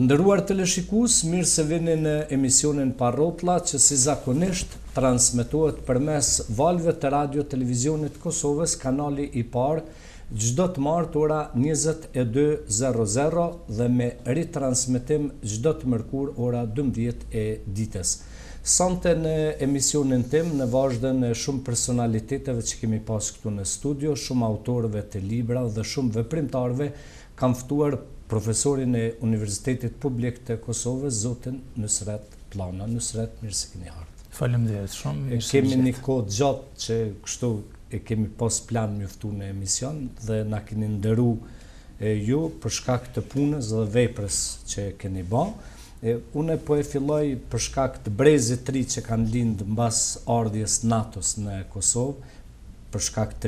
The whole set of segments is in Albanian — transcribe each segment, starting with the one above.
Të ndëruar të lëshikus, mirë se vini në emisionin Parotla, që si zakonisht transmitohet për mes valve të radio televizionit Kosovës, kanali i parë, gjdo të martë ora 22.00 dhe me retransmitim gjdo të mërkur ora 12.00 ditës. Sante në emisionin tim, në vazhden në shumë personaliteteve që kemi pas këtu në studio, shumë autorëve të libra dhe shumë veprimtarve, kam fëtuar profesorin e Universitetit Publik të Kosovës, zotin Nusret Plana. Nusret, mirë se keni hartë. Falem dhe jetë shumë, mirë se keni Kemi një kodë gjatë që kështu e kemi pas plan mjëftu në emision dhe na keni ndëru ju për shkak të punës dhe veprës që keni ba. une po e filloj për shkak të brezit tri që kanë lindë bas ardhjes NATO-s në Kosovë, për shkak të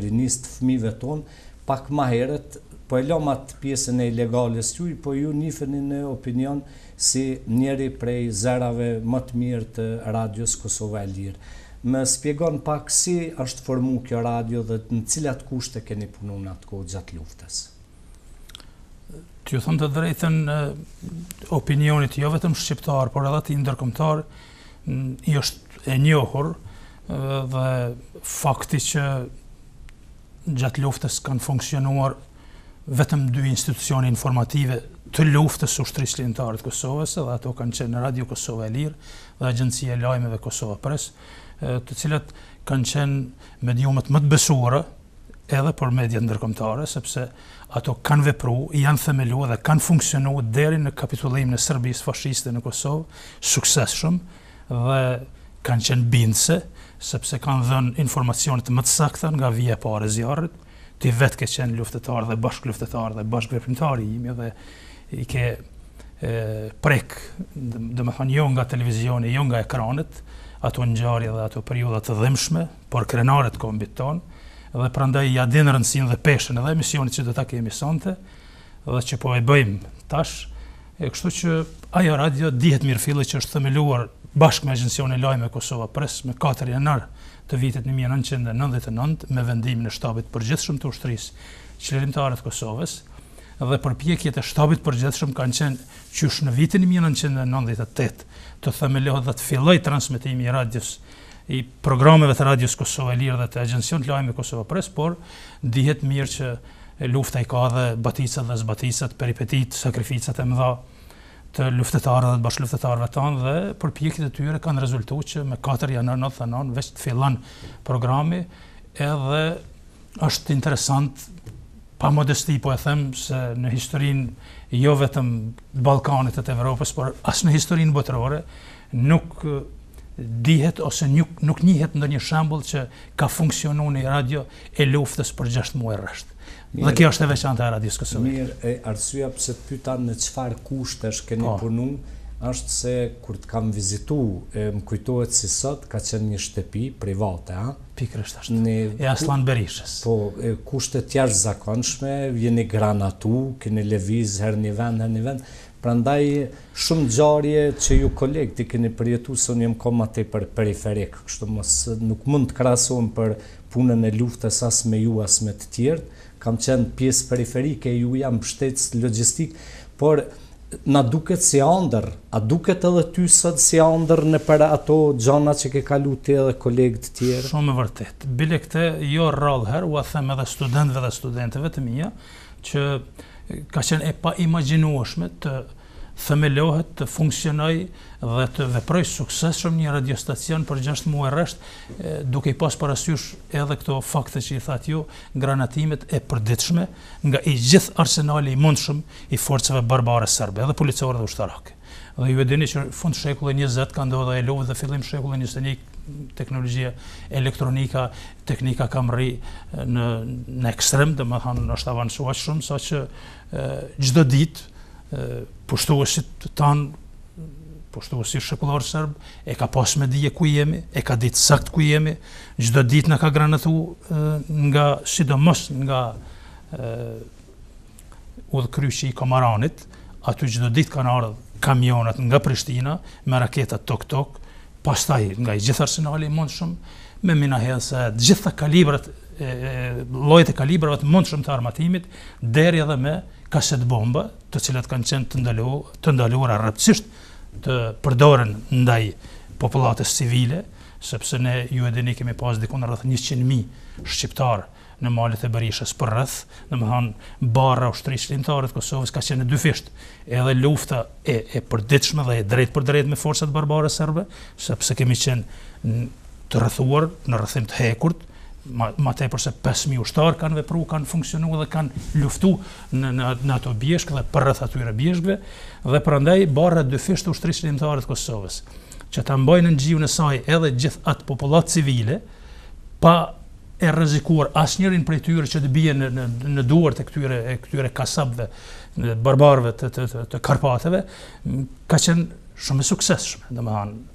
fmive tonë, pak ma heret po e lo matë pjesën e ilegales ju, po ju nifeni në opinion si njeri prej zërave më të mirë të radios Kosova e Lirë. Më spjegon pak si është formu kjo radio dhe në cilat kushte keni punu në atë kohë gjatë luftës. Të ju thëmë të drejten opinionit jo vetëm shqiptar, por edhe të indërkomtar i është e njohur dhe fakti që gjatë luftës kanë funksionuar vetëm dy institucione informative të luftës ushtrisë lindarë të Kosovës, dhe ato kanë qenë Radio Kosova e Lirë dhe Agencija Lajmeve Kosova Pres, të cilat kanë qenë mediumet më të besuara edhe për mediat ndërkombëtare, sepse ato kanë vepru, janë themelu dhe kanë funksionu deri në kapitulim në Sërbis fashiste në Kosovë, sukses shumë dhe kanë qenë bindëse, sepse kanë dhenë informacionit më të sakta nga vje pare zjarët, ti vetë ke qenë luftetar dhe bashkë luftetar dhe bashkë veprimtari imi dhe i ke e, prek, dhe me thonë, jo nga televizioni, jo nga ekranet, ato njëjarje dhe ato periudat të dhimshme, por krenarit të kombit tonë, dhe prandaj ja adinë rëndësin dhe peshen edhe emisionit që do ta kemi sonte, dhe që po e bëjmë tash, e kështu që ajo radio dihet mirë filli që është themeluar bashkë me agjencionin lajme Kosova Press me 4 janar të vitit 1999 me vendimin e shtabit përgjithshëm të ushtrisë qlirimtare të Kosovës dhe përpjekjet e shtabit përgjithshëm kanë qenë qysh në vitin 1998 të themelohet dhe të filloj transmitimi i radios i programeve të radios Kosovë e Lirë dhe të agjension të lajme Kosovë Pres, por dihet mirë që lufta i ka dhe batisat dhe zbatisat, peripetit, sakrificat e mëdha, të luftetarëve dhe të bashkëluftetarëve tanë dhe përpjekjet e tyre kanë rezultuar që me 4 janar 99 veç të fillon programi edhe është interesant pa modesti po e them se në historinë jo vetëm Ballkanit e të Evropës, por as në historinë botërore nuk dihet ose nuk, nuk njihet ndonjë shembull që ka funksionuar në radio e luftës për 6 muaj rreth. dhe kjo është e veçanta e radios Kosovë. Mirë, e arsyeja pse të pyta në çfarë kushtesh keni oh. punu, është se kur të kam vizitu, e, më kujtohet si sot, ka qenë një shtepi private, a? pikërisht është, në, e Aslan Berishës. Po, e, kushtet jashtë zakonshme, jeni granatu, keni leviz, her një vend, her një vend, Pra ndaj shumë gjarje që ju kolegë ti keni përjetu se unë jem për periferik, kështu mos nuk mund të krasohen për punën e luftës as me ju as me të tjertë, kam qenë pjesë periferike ju jam pështetës logistikë, por na duket si andër, a duket edhe ty sëtë si andër në për ato gjana që ke kalu të edhe kolegë të tjerë? Shumë e vërtet. Bile këte, jo rralë herë, u a them edhe studentëve dhe studentëve të mija, që ka qenë e pa imaginuashme të themelohet, të funksionoj dhe të veproj sukses shumë një radiostacion për 6 muaj rësht, duke i pas parasysh edhe këto fakte që i thatë ju, granatimet e përditshme nga i gjithë arsenali i mundshëm i forceve barbare sërbe, edhe policore dhe ushtarake. Dhe ju e që fund shekullë 20 ka ndohë dhe e lovë dhe fillim shekullë 21 teknologjia elektronika, teknika kam rri në ekstrem, dhe më thanë është avansuat shumë, sa që gjdo dit të tanë, si shëkullarë sërbë, e ka pas me dhije ku jemi, e ka ditë sakt ku jemi, gjdo dit në ka granëthu nga sidomës nga udhë kryqë i komaranit, aty gjdo dit kanë ardhë kamionat nga Prishtina me raketat tok-tok, pastaj nga i gjithë arsenali mund shumë me mina hese, gjitha kalibrat, lojët e kalibrave të mund shumë të armatimit, deri edhe me kaset bomba, të cilat kanë qenë të, ndalu, të ndaluara rëpsisht të përdoren ndaj popullatës civile, sepse ne ju edhe ne kemi pas dikun rrëth 100.000 shqiptarë në malet e Berishës për rreth, domethënë barra ushtrisë lindore të Kosovës ka qenë dyfisht edhe lufta e e përditshme dhe e drejt për drejtë me forcat barbare serbe, sepse kemi qenë të rrëthuar në rrëthim të hekurt, ma, te përse 5.000 ushtarë kanë vepru, kanë funksionu dhe kanë luftu në, në, ato bjeshkë dhe për rrëth atyre bjeshkëve, dhe për ndaj barra dyfisht ushtrisë lindore të Kosovës, që ta mbojnë në gjivë në saj edhe gjithë atë popullat civile, pa e rrezikuar asnjërin prej tyre që të bie në në në duart e këtyre e këtyre kasabëve, në barbarëve të të të, të Karpatëve, ka qenë shumë e suksesshme, domethënë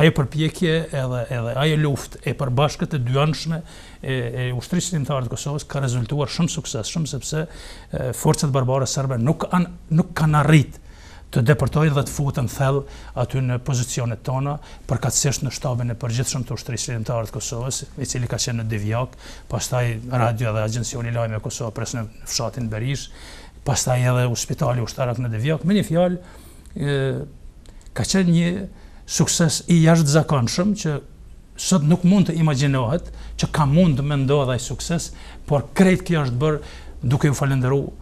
ajo përpjekje edhe edhe ajo luftë e përbashkët e dyanshme e, e ushtrisë timtare të Kosovës ka rezultuar shumë suksesshëm sepse e, forcat barbare serbe nuk an, nuk kanë arritë të deportojnë dhe të futën thell aty në pozicionet tona, përkatësisht në shtabin e përgjithshëm të ushtrisë lindore të Kosovës, i cili ka qenë në Divjak, pastaj radio dhe agjencioni lajme Kosovë presë në fshatin Berish, pastaj edhe u spitali ushtarak në Divjak, me një fjalë, ka qenë një sukses i jashtë zakonshëm që sot nuk mund të imaginohet që ka mund të mendohet ai sukses, por krejt kjo është bërë duke ju falendëruar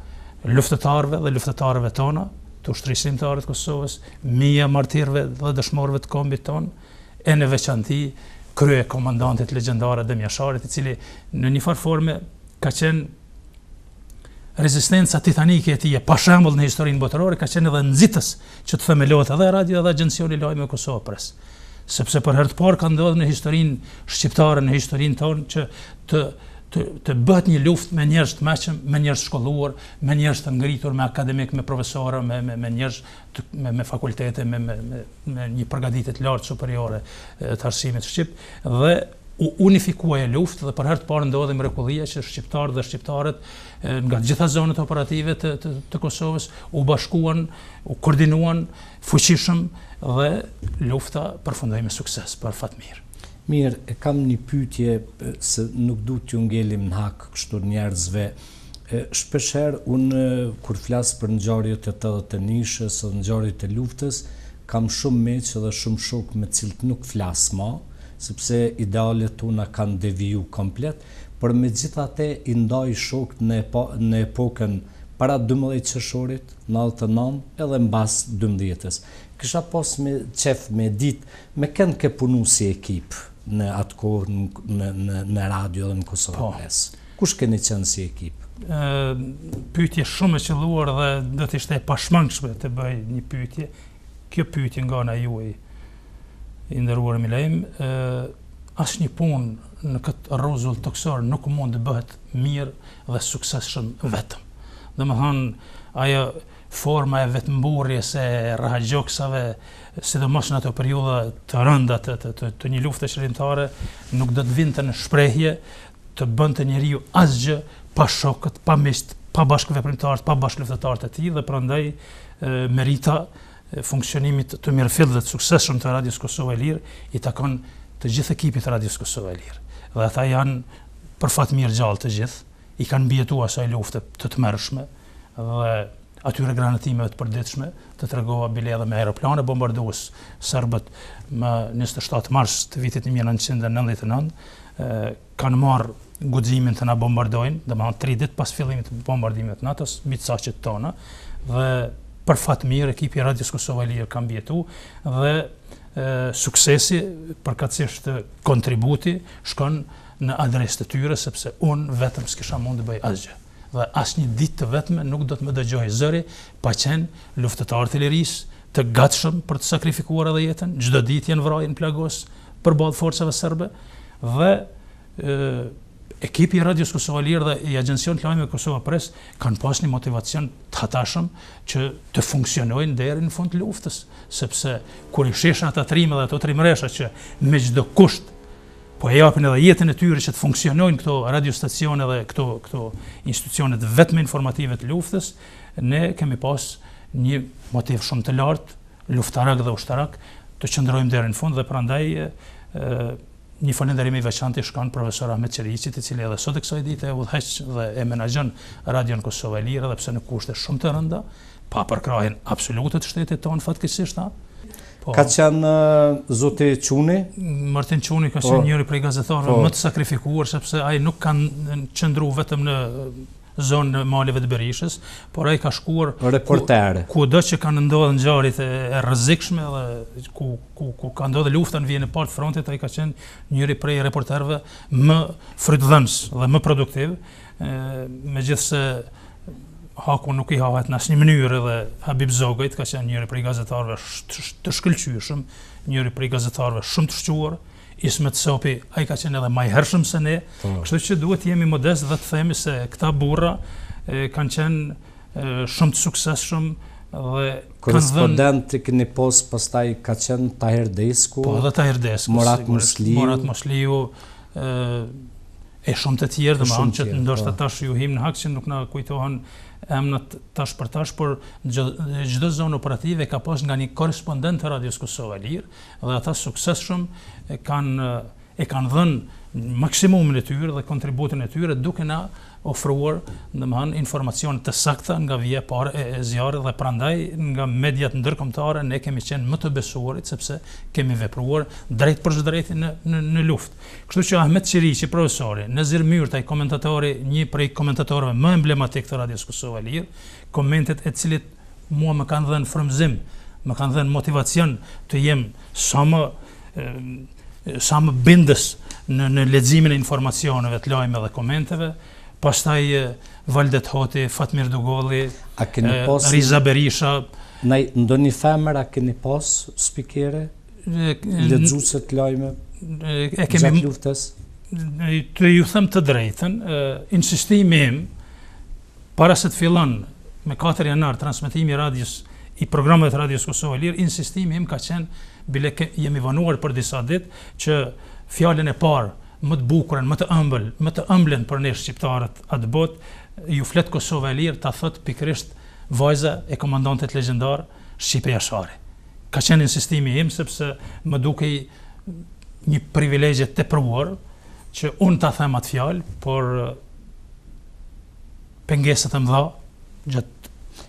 luftëtarëve dhe luftëtarëve tona, të ushtrisimtarët Kosovës, mija martirëve dhe dëshmorëve të kombit tonë, e në veçanti krye komandantit legendarët dhe i cili në një farforme ka qenë rezistenca titanike e tije, pa shambull në historinë botërore, ka qenë edhe nëzitës që të themelohet edhe radio edhe agencioni lojme Kosovë presë. Sepse për hërtë parë ka ndodhë në historinë shqiptare, në historinë tonë që të të bëhet një luft me njerëz të mëshëm, me njerëz të shkolluar, me njerëz të ngritur me akademik, me profesorë, me me me njerëz me me fakultete, me me me, me një përgatitje të lartë superiore të arsimit shqip dhe u unifikuaj e luft dhe për hertë parë ndodhe mrekullia që shqiptarët dhe shqiptarët nga gjitha zonët operative të, të, të Kosovës u bashkuan, u koordinuan, fuqishëm dhe lufta me sukses për fatë mirë. Mirë, e kam një pytje se nuk du t'ju ngelim në hakë kështu njerëzve. Shpesher, unë kur flasë për në gjarjo të të dhe të nishës o në gjarjo të luftës, kam shumë meqë dhe shumë shukë me cilët nuk flasë ma, sepse idealet una kanë deviju komplet, për me gjitha te i ndaj shukë në, në epoken para 12 qëshorit, 99, edhe në 12-ës. Kësha pos me qef me dit, me kënë ke punu si ekipë, në atë kohë në, në, në radio dhe në Kosovë po. Press. Kush keni qenë si ekip? E, pyetje shumë e që dhe do të ishte e pashmangshme të bëj një pyetje. Kjo pyetje nga në juaj i ndërruar e milajim. Ashtë një punë në këtë rruzull toksor nuk mund të bëhet mirë dhe sukses shumë vetëm. Dhe më ajo, forma e vetëmburjes e rrahgjoksave, sidomos në ato periudha të rënda të, të, të, të një nuk do të vinte në shprehje të bënte njeriu asgjë pa shokët, pa miqt, pa bashkëveprimtarët, pa bashkëluftëtarët e tij dhe prandaj merita funksionimit të mirëfillt dhe të suksesshëm të Radios Kosova e Lirë i takon të gjithë ekipit të Radios Kosova e Lirë. Dhe ata janë për fat mirë gjallë të gjithë, i kanë mbijetuar asaj lufte të tmerrshme dhe atyre granatimeve të përditshme, të tregova bile edhe me aeroplane bombardues serbët më 27 mars të vitit 1999, kanë marrë guximin të na bombardojnë, dhe ma në pas fillimit të bombardimeve të natës, mbi saqet tonë, dhe për fatë mirë, ekipi Radjës Kosova i Lirë kam bjetu, dhe suksesi për kontributi shkonë në adres të tyre, sepse unë vetëm s'kisha mund të bëjë asgjë dhe asnjë ditë të vetme nuk do të më dëgjohi zëri pa qenë të artilleris të gatshëm për të sakrifikuar edhe jetën çdo ditë janë vrajnë plagos për ballë forcave serbe dhe ekipi i Radios Kosova Lirë dhe i Agencion të Lajmeve Kosova Pres kanë pas një motivacion të hatashëm që të funksionojnë deri në fund luftës, sepse kur i shesha ata trimë dhe ato trimëresha që me gjdo kusht po e japin edhe jetën e tyre që të funksionojnë këto radiostacione dhe këto këto institucione vetëm informative të luftës, ne kemi pas një motiv shumë të lartë, luftarak dhe ushtarak, të qëndrojmë deri në fund dhe prandaj ë një falënderim i veçantë i shkon profesor Ahmet Çeriçit, i cili edhe sot e kësaj dite udhëheq dhe e menaxhon Radion Kosova e Lirë, edhe pse në kushte shumë të rënda, pa përkrahen të shtetit ton fatkeqësisht atë. Po. Ka qenë uh, zote Quni? Martin Quni ka qenë po. njëri prej gazetarëve po. më të sakrifikuar, sepse aj nuk kanë qëndru vetëm në uh, zonë në Malive të Berishës, por aj ka shkuar... Reportere. Ku do që kanë ndodhë në gjarit e rëzikshme, ku kanë ndodhë lufta në vijen e partë frontit, aj ka qenë njëri prej reporterëve më frytëdhënës dhe më produktivë, me gjithë se haku nuk i havet në asë një mënyrë dhe Habib Zogajt ka qenë njëri për i gazetarve të shkëlqyshëm, njëri për i gazetarve shumë të shquar, Ismet Sopi, a i ka qenë edhe maj hershëm se ne, kështu që duhet jemi modest dhe të themi se këta burra kanë qenë shumë të sukses shumë dhe Korespondent të këni pastaj ka qenë Tahir po, Desku, Morat Mosliu, e shumë të tjerë dhe më anë që ndoshta po. tash ju him në haksin nuk na kujtohen emnat tash për tash, por gjithë zonë operative ka pas nga një korespondent të Radios Kosova Lirë dhe ata sukses shumë e kanë, e kanë dhenë maksimumin e tyre dhe kontributin e tyre duke na ofruar në më hanë informacionit të sakta nga vje pare e zjarë dhe prandaj nga mediat ndërkomtare ne kemi qenë më të besuarit sepse kemi vepruar drejt për zhë drejti në luft. Kështu që Ahmet Qiri që profesori, në zirë myrë taj komentatori një prej komentatorve më emblematik të Radios Kosova Lirë, komentet e cilit mua më kanë dhe në frëmzim më kanë dhe në motivacion të jem sa më sa më bindës në ledzimin e informacioneve të lajme dhe komenteve pastaj Valdet Hoti, Fatmir Dugolli, Riza Berisha. Në do një femër, a keni pas spikere, lajme, të lojme, gjatë luftës? Të ju thëmë të drejten, insistimi im, para se të filan me 4 janar transmitimi radios, i programet radios Kosovë Lirë, insistimi im ka qenë, bile jemi vanuar për disa dit, që fjallin e parë më të bukurën, më të ëmbël, më të ëmbëlën për ne shqiptarët atë botë, ju flet Kosova e Lirë ta thot pikërisht vajza e komandantit legjendar Shqipëria Shore. Ka qenë insistimi im sepse më dukej një privilegje të përvuar që unë ta them atë fjalë, por të e dha gjatë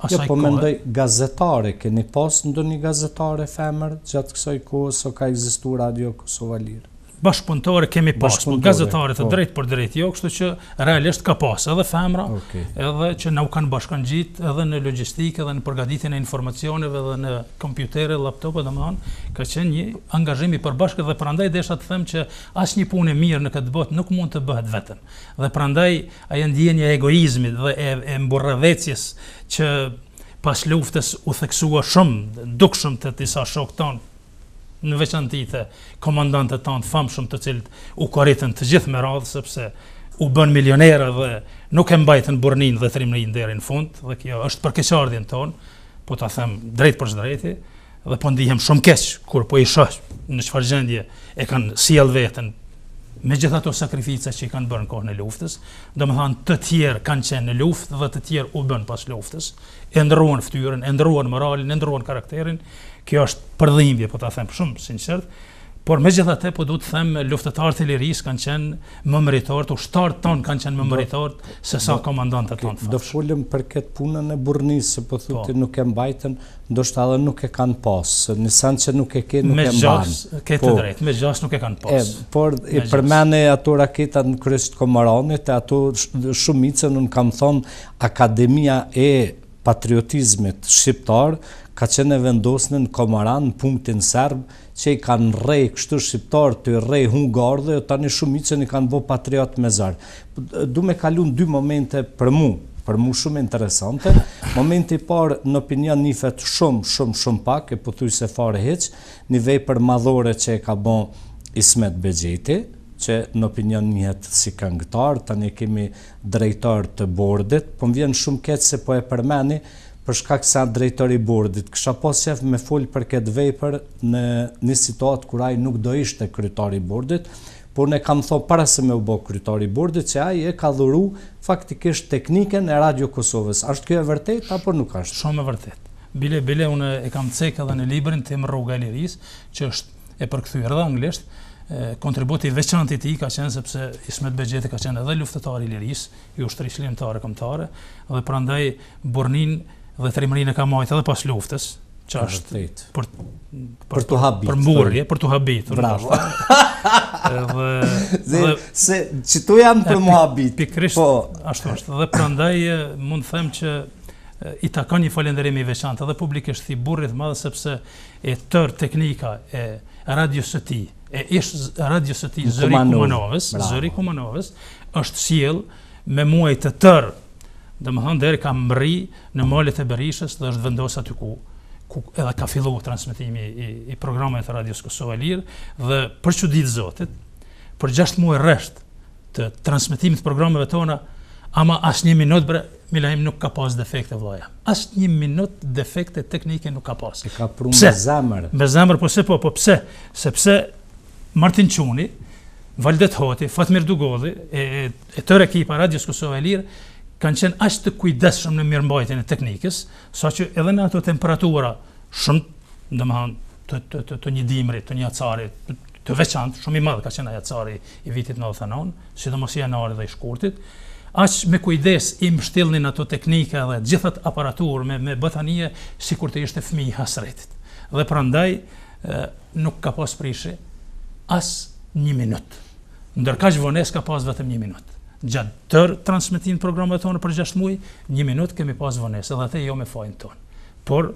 Asaj jo, po mendoj gazetare, keni pas ndo një gazetare femër gjatë kësaj kohë, o ka egzistu Radio Kosova Lirë? bashkëpunëtore kemi pas, po bashk gazetarët e po. drejtë për drejtë jo, kështu që realisht ka pas edhe femra, okay. edhe që nuk u kanë bashkën gjitë edhe në logjistikë, edhe në përgatitjen e informacioneve dhe në kompjuterë, më domethënë, ka qenë një angazhim i përbashkët dhe prandaj desha të them që asnjë punë e mirë në këtë botë nuk mund të bëhet vetëm. Dhe prandaj ajo ndjenja e egoizmit dhe e, e që pas luftës u theksua shumë dukshëm te disa shokton në veçantë komandantët komandantëve të tanë famshëm të cilët u korritën të gjithë me radhë sepse u bën milionerë dhe nuk e mbajtën burnin dhe trimrin deri në fund dhe kjo është për keqardhjen tonë, po ta them drejt për drejtë dhe po ndihem shumë keq kur po i shoh në çfarë gjendje e kanë sjell veten me gjithë ato sakrifica që i kanë bërë në kohën e luftës, do më thanë të tjerë kanë qenë në luftë dhe të tjerë u bën pas luftës, e ndruan ftyrën, e ndruan moralin, e ndruan karakterin, kjo është përdhimbje, po ta them shumë sinqert, por me gjitha te, po du të them, luftetarë të liris kanë qenë më ushtarët ushtarë tonë kanë qenë më mëritort, se sa komandantët të tonë. Do fullim për këtë punën e burnisë, se po, po. thuti nuk e mbajten, do shtë edhe nuk e kanë pasë, në sen që nuk e ke nuk me e mbanë. Këtë po, drejt, me gjas nuk e kanë pasë. Por i përmene ato raketat në kryesit komaronit, e ato shumicën në kam thonë, Akademia e Patriotizmit Shqiptarë, ka qenë e vendosnë në komaran në punktin Serb, që i kanë rej kështu shqiptarë të rej hungarë dhe tani shumicën i kanë bo patriot me zarë. Du me kalun dy momente për mu, për mu shumë interesante. Momenti parë në opinion një fetë shumë, shumë, shumë pak, e përthuj se fare heqë, një vej për madhore që e ka bo Ismet Begjeti, që në opinion njëhet si këngëtar, tani kemi drejtar të bordit, po më vjen shumë ketë se po e përmeni, për shkak sa drejtori i bordit kisha pas me fol për këtë vepër në një situatë kur ai nuk do ishte kryetari i bordit, por ne kam thonë para se më u bë kryetari i bordit se ai e ka dhuru faktikisht teknikën e Radio Kosovës. A është kjo e vërtetë apo nuk është? Shumë e vërtetë. Bile bile unë e kam cek edhe në librin tim Rruga e liris, që është e përkthyer edhe në anglisht, kontributi i veçantë i tij ka qenë sepse Ismet Begjeti ka qenë edhe luftetari i Lirisë, i ushtrisë lëndtare dhe prandaj Burnin dhe trimërinë e kamojt edhe pas luftës, që është për, për, për të habit, për mburje, për të habit. Bravo. edhe, dhe, dhe, se, që tu jam për mu habit. Pikrisht, po. ashtu është, dhe prandaj mund them që i takon një falenderim i veçant, edhe publikisht i burrit madhe sepse e tër teknika e radios së ti, e ishtë radios së ti Zëri Kumanovës, Zëri Kumanovës, është siel me muaj të tërë dhe më thonë deri ka mëri në molit e Berishës dhe është vendosë aty ku, ku edhe ka fillu transmitimi i, i programet e Radios Kosova Lirë dhe për që ditë zotit, për 6 muaj resht të transmitimit programeve tona, ama asë një minut bre, Milaim nuk ka pas defekte vloja. As një minut defekte teknike nuk ka pas. E ka pru me zamër. Me zamër, po se po, po pse? Sepse Martin Quni, Valdet Hoti, Fatmir Dugodhi, e, e, e tërë ekipa Radios Kosova e Lirë, kanë qenë ashtë të kujdesshëm në mirëmbajtjen e teknikës, sa që edhe në ato temperatura shumë, në të një dimri, të një acari, të veçantë, shumë i madhë ka qenë aja acari i vitit në othanon, si dhe i dhe i shkurtit, ashtë me kujdes i mështilni ato teknika dhe gjithat aparatur me me si kur të ishte fmi i hasretit. Dhe pra ndaj, nuk ka pas prishi asë një minutë. Ndërka vones ka pas vetëm një minutë gjatë tërë transmitin programet tonë për 6 muaj, një minutë kemi pas vënes, edhe atë jo me fajin tonë. Por,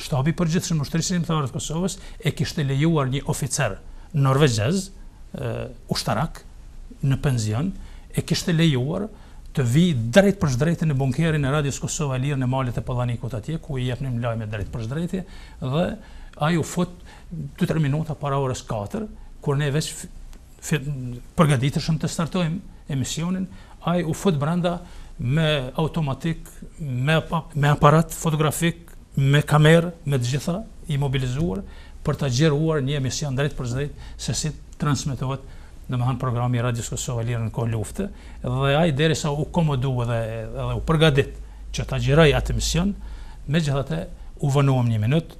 shtabi për gjithë shumë shtërisin më thërët Kosovës, e kishte lejuar një oficer norvegjez, ushtarak, në penzion, e kishte lejuar të vi drejt për shdrejti në bunkerin e Radios Kosova Lirë në malet e Polanikut atje, ku i jepnim lajme drejt për shdrejti, dhe a ju fut 2-3 minuta para orës 4, kur ne veç përgaditëshëm të startojmë emisionin, ai u fut brenda me automatik, me me aparat fotografik, me kamerë, me të gjitha i mobilizuar për të gjeruar një emision drejt për drejt se si transmetohet në më programi Radio Kosovë Lirë në kohë luftë, dhe ai deri sa u komodu dhe, dhe u përgadit që të gjeraj atë emision, me gjithate u vënuam një minutë,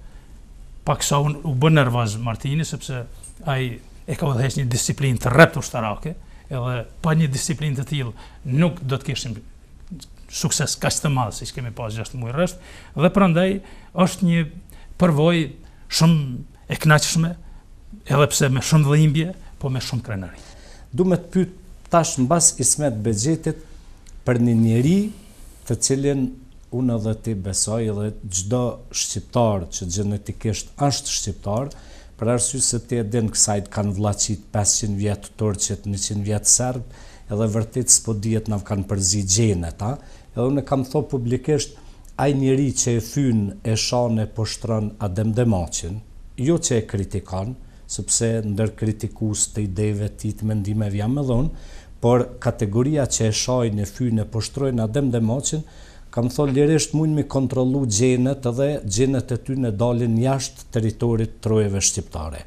pak sa unë u bën nervoz Martini, sepse ai e ka vëdhesh një disiplin të rept u shtarake, edhe pa një disiplin të tillë nuk do të kishim sukses kaq të madh siç kemi pas 6 muaj rreth dhe prandaj është një përvojë shumë e kënaqshme edhe pse me shumë dhimbje, po me shumë krenari. Du me të pyt tash në bas Ismet bëgjetit për një njeri të cilin unë edhe ti besoj edhe gjdo shqiptar që genetikisht është shqiptar, për arsysë se të edhe në kësajt kanë vlacit 500 vjetë torqet, 100 vjetë serbë, edhe vërtit së po djetë kanë përzi gjenë, ta? Edhe unë kam thot publikisht, aj njëri që e fynë, e shanë e poshtron Adem Demacin, jo që e kritikon, sepse ndër kritikus të ideve ti të mendime vja më dhonë, por kategoria që e shajnë e fynë e poshtrojnë Adem Demacin, kam thonë lirisht mund me kontrolu gjenet dhe gjenet e ty në dalin jashtë teritorit trojeve shqiptare.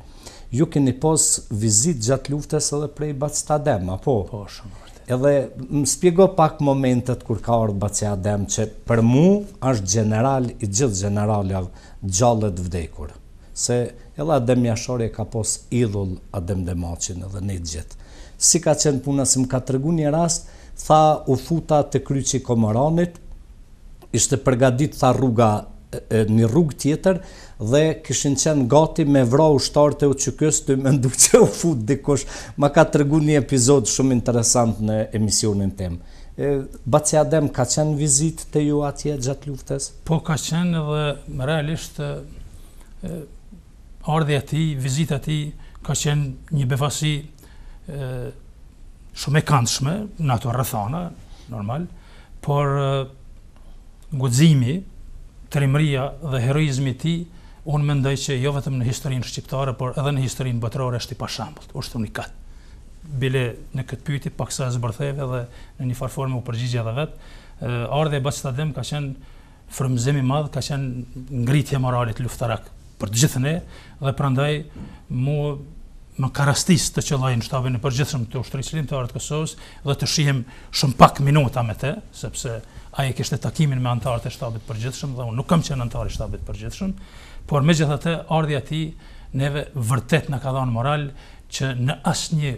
Ju keni pos vizit gjatë luftes edhe prej Adem, apo? Po, shumë. Edhe më spjego pak momentet kur ka orë Baci Adem që për mu është general i gjithë generalëve gjallët vdekur. Se edhe Adem Jashore ka pos idhull Adem Demacin edhe ne gjithë. Si ka qenë puna si më ka tërgu një rast, tha u futa të kryqi komoranit, ishte përgadit tha rruga një rrugë tjetër dhe kishin qenë gati me vra ushtarë të uqykës të më ndu që u fut dikosh, ma ka treguar një epizod shumë interesant në emisionin tim. Baci Adem, ka qenë vizit të ju atje gjatë luftes? Po, ka qenë dhe realisht ardhja ti, vizita ti, ka qenë një befasi shumë e këndshme në ato rrethana, normal, por guximi, trimëria dhe heroizmi i tij, un mendoj se jo vetëm në historinë shqiptare, por edhe në historinë botërore është i pashëmbull, është unikat. Bile në këtë pyetje paksa zbrtheve dhe në një farformë u përgjigjja edhe vet, ardha e Bashkëdem ka qenë frymëzim i madh, ka qenë ngritje morale të luftarak për të gjithë ne dhe prandaj mu në karastis të qëllaj në shtabin e përgjithshëm të ushtëri qëllim të Kosovës dhe të shihem shumë pak minuta me te, sepse aje kështë takimin me antarët e shtabit përgjithshëm dhe unë nuk kam qenë antarët e shtabit përgjithshëm, por me gjithë atë, ardhja ti neve vërtet në ka dhanë moral që në asë një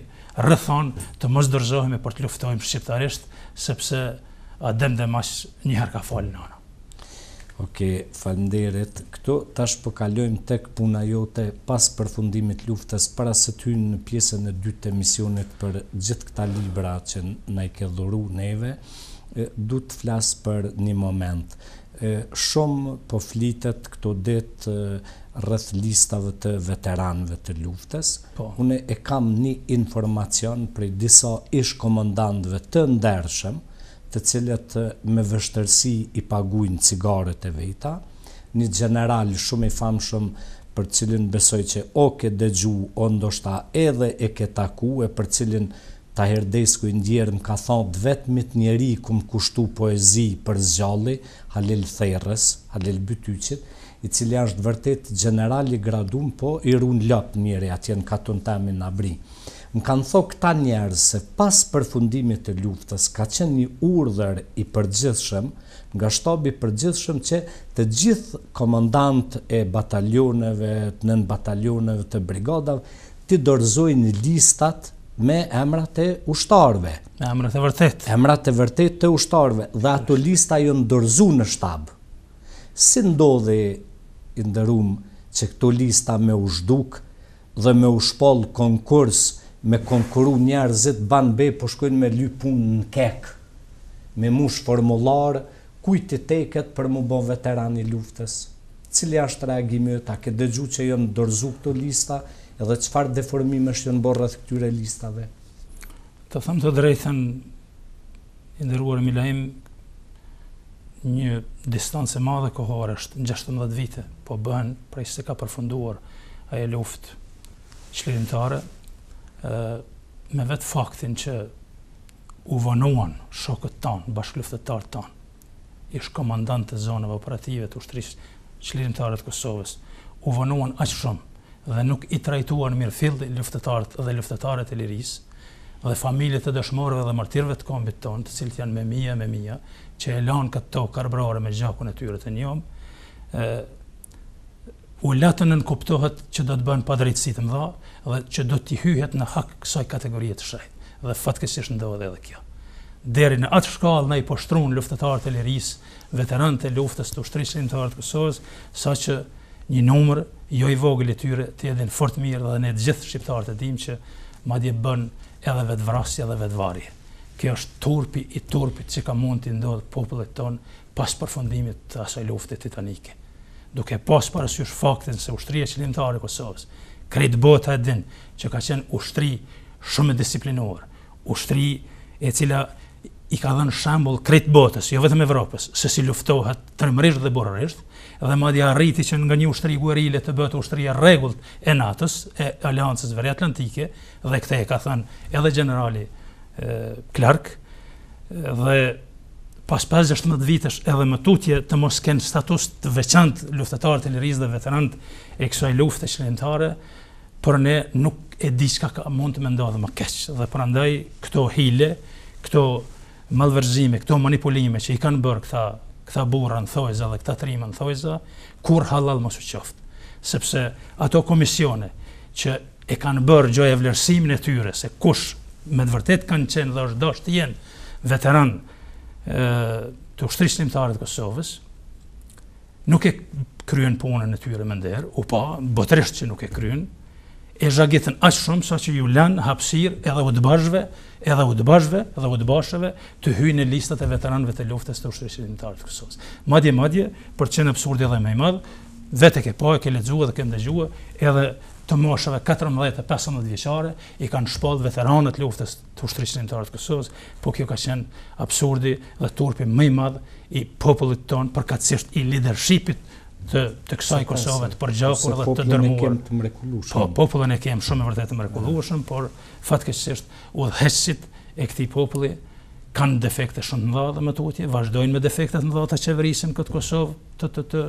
rëthon të mos dërzohemi për të luftojmë shqiptarisht, sepse adem dhe mas njëherë ka në anë. Oke, falnderit. falmderit. Këto tash përkallojmë po tek puna jote pas përfundimit luftës para se ty në pjesën e dytë të misionit për gjithë këta libra që në i ke dhuru neve, du të flasë për një moment. Shumë po flitet këto ditë rrëth listave të veteranve të luftës. Po. Une e kam një informacion për disa ish komandantëve të ndershëm, të cilët me vështërsi i pagujnë cigaret e vejta, një general shumë i famshëm për cilin besoj që o ke dëgju, o ndoshta edhe e ke taku, e për cilin ta herdesku i më ka thonë të vetëmit njeri ku më kushtu poezi për zgjalli, Halil Therës, Halil Bytyqit, i cili ashtë vërtet generali gradum, po i runë lëpë njeri, atjen ka të në temin në abri. Më kanë thokë këta njerë se pas përfundimit të luftës ka qenë një urdhër i përgjithshëm, nga shtobi përgjithshëm që të gjithë komandant e bataljoneve, të nën bataljoneve të brigadave, ti dorëzojnë listat me emrat e ushtarve. Me emrat e vërtet. Emrat e vërtet të ushtarve. Dhe ato lista jënë dorëzu në shtabë. Si ndodhe ndërumë që këto lista me ushtuk dhe me ushpol konkursë me konkuru njerëzit ban be, po shkojnë me ly pun në kek, me mush formular, kujt të teket për mu bo veterani luftës. Cili ashtë reagimi e ta, ke dëgju që jënë dërzu këto lista, edhe qëfar deformime është jënë borrat këtyre listave. Të thëmë të drejthën, i ndërruar Milahim, një distanë se madhe kohore është në 16 vite, po bëhen prej se ka përfunduar aje luftë, qëllimtare me vetë faktin që u vënuan shokët tanë, bashkëluftetarë tanë, ish komandant të zonëve operative të ushtrisë qëllirimtarët Kosovës, u vënuan aqë shumë dhe nuk i trajtuan mirë fildi luftetarët dhe luftetarët e lirisë, dhe familjet të dëshmorëve dhe martirëve të kombit tonë, të cilët janë me mija, me mija, që e lanë këtë tokë karbrore me gjakun e tyre të njëmë, u latën në kuptohet që do të bën pa të mëdha dhe që do të hyhet në hak kësaj kategorie të shajt. Dhe fatkeqësisht ndodhet edhe kjo. Deri në atë shkallë na i poshtruan luftëtarë të liris, veteranë të luftës të ushtrisë lindtare të Kosovës, saqë një numër jo i vogël i tyre të edhin fort mirë dhe ne të gjithë shqiptarët e dimë që madje bën edhe vetvrasje dhe vetvari. Kjo është turpi i turpit që ka mund të ndodhë popullet pas përfundimit të asaj luftet titanike duke pas parasysh faktin se ushtria qilimtare e Kosovës, krejt bota e din që ka qenë ushtri shumë disiplinuar, ushtri e cila i ka dhenë shambull krejt botës, jo vetëm Evropës, se si luftohet tërmërisht dhe borërisht, dhe madje arriti që nga një ushtri guerile të bëtë ushtri e e natës, e Aleancës vërë atlantike, dhe këte e ka thënë edhe generali e, Clark, dhe pas 15 vitesh edhe më tutje të mos kënë status të veçant luftetarë të lirizë dhe veterant e kësoj lufte qëllimtare, për ne nuk e di shka ka mund të mendohë më keqë. Dhe për andaj, këto hile, këto malverzime, këto manipulime që i kanë bërë këta, këta burra në thojza dhe këta trimën në thojza, kur halal mos u qoftë. Sepse ato komisione që e kanë bërë gjoj e vlerësimin e tyre, se kush me të vërtet kanë qenë dhe është të jenë veteranë, të ushtri sënimtarë të Kosovës, nuk e kryen punën e tyre më ndërë, u pa, bëtërësht që nuk e kryen, e zhagitën ashtë shumë sa që ju lanë hapsir edhe u dëbashve, edhe u dëbashve, edhe u dëbashve, të hyjnë në listat e veteranëve të luftës të ushtri sënimtarë të Kosovës. Madje, madje, për që në pësurdi edhe me i madhë, vetë ke po e ke ledzua dhe ke ndëgjua edhe të moshave 14-15 vjeqare, i kanë shpallë veteranët luftës të ushtrishtinitarët Kosovës, po kjo ka qenë absurdi dhe turpi mëj madhë i popullit tonë, përkatsisht i leadershipit të, të kësaj Kosovët përgjakur dhe të dërmuar. Kem po, e kemë shumë e vërtet të mrekulushëm, por fatkesisht u dhesit e këti populli kanë defekte shumë të dhe më vazhdojnë me defekte të mëdha të qeverisim këtë Kosovë të, të,